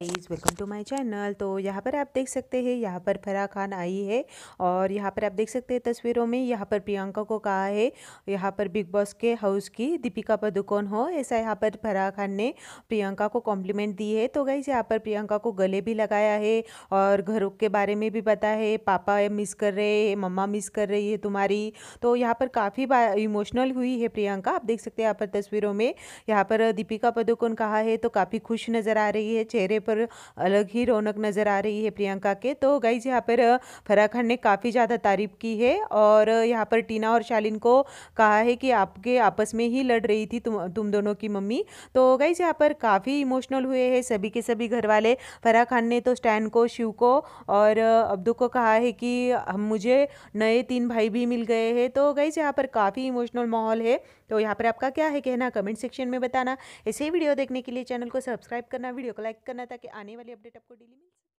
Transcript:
please welcome to my channel तो यहाँ पर आप देख सकते हैं यहाँ पर फराह खान आई है और यहाँ पर आप देख सकते हैं तस्वीरों में यहाँ पर प्रियंका को कहा है यहाँ पर बिग बॉस के हाउस की दीपिका पदुकोन हो ऐसा यहाँ पर फराह खान ने प्रियंका को कॉम्प्लीमेंट दी है तो गाइज़ यहाँ पर प्रियंका को गले भी लगाया है और घरों के बारे में भी पता है पापा मिस कर रहे हैं मम्मा मिस कर रही है तुम्हारी तो यहाँ पर काफ़ी इमोशनल हुई है प्रियंका आप देख सकते हैं यहाँ पर तस्वीरों में यहाँ पर दीपिका पदुकोन कहा है तो काफ़ी खुश नज़र आ रही है चेहरे पर अलग ही रौनक नज़र आ रही है प्रियंका के तो गाइज यहाँ पर फराह खान ने काफ़ी ज़्यादा तारीफ की है और यहाँ पर टीना और शालिन को कहा है कि आपके आपस में ही लड़ रही थी तुम तुम दोनों की मम्मी तो गाइज यहाँ पर काफ़ी इमोशनल हुए हैं सभी के सभी घर वाले फराह खान ने तो स्टैन को शिव को और अब्दू को कहा है कि हम मुझे नए तीन भाई भी मिल गए हैं तो गाइज यहाँ पर काफ़ी इमोशनल माहौल है तो यहाँ पर आपका क्या है कहना कमेंट सेक्शन में बताना ऐसे ही वीडियो देखने के लिए चैनल को सब्सक्राइब करना वीडियो को लाइक करना ताकि आने वाली अपडेट आपको डेली मिल सके